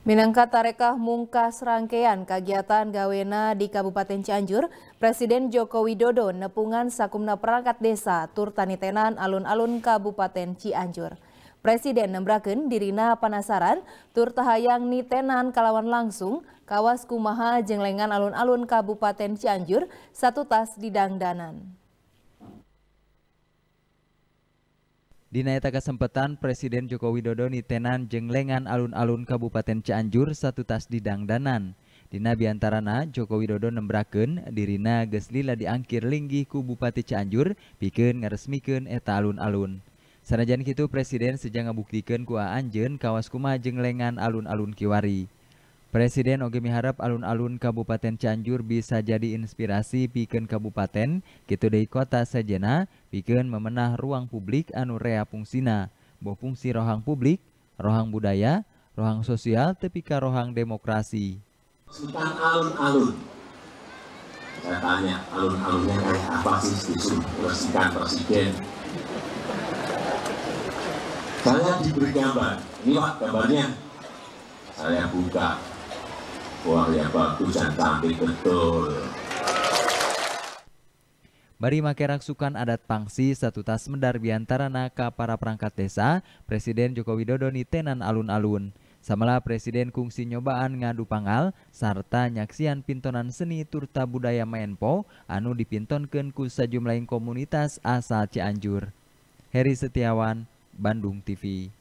Minangka Tarekah mungkas rangkaian kegiatan Gawena di Kabupaten Cianjur, Presiden Joko Widodo nepungan sakumna perangkat desa Turtanitenan alun-alun Kabupaten Cianjur. Presiden nembraken dirina penasaran tur tahayang nitenan kalawan langsung kawas kumaha jenglengan alun-alun Kabupaten Cianjur satu tas didangdanan. Dinaeta kesempatan Presiden Joko Widodo nitenan jeng lengan alun-alun Kabupaten Cianjur satu tas di Dangdanan. Dina biantarana Joko Widodo nembraken dirina geslila diangkir linggi ku Bupati Cianjur bikin ngeresmikan eta alun-alun. Sanajan kitu Presiden sejak buktikan ku Anjen kawas kuma jenglengan alun-alun Kiwari. Presiden Oge miharap alun-alun Kabupaten Cianjur bisa jadi inspirasi piken kabupaten, kitu deui kota sajena, piken memenah ruang publik anu rea fungsina, boh fungsi rohang publik, rohang budaya, rohang sosial tepi ka rohang demokrasi. Tentang alun-alun. Saya tanya, alun-alunnya kayak apa sih disuruh presiden? Saya diberi gambar, ini gambarnya. Saya buka, Wah ya bagus dan cantik betul. Bari makerak sukan adat pangsi satu tas mendar biantarana naka para perangkat desa, Presiden Joko Widodo ni tenan alun-alun. Samalah Presiden kungsi nyobaan ngadu pangal, serta nyaksian pintonan seni turta budaya Menpo, anu dipintonkan ku sejumlahin komunitas asal Cianjur. Heri Setiawan, Bandung TV.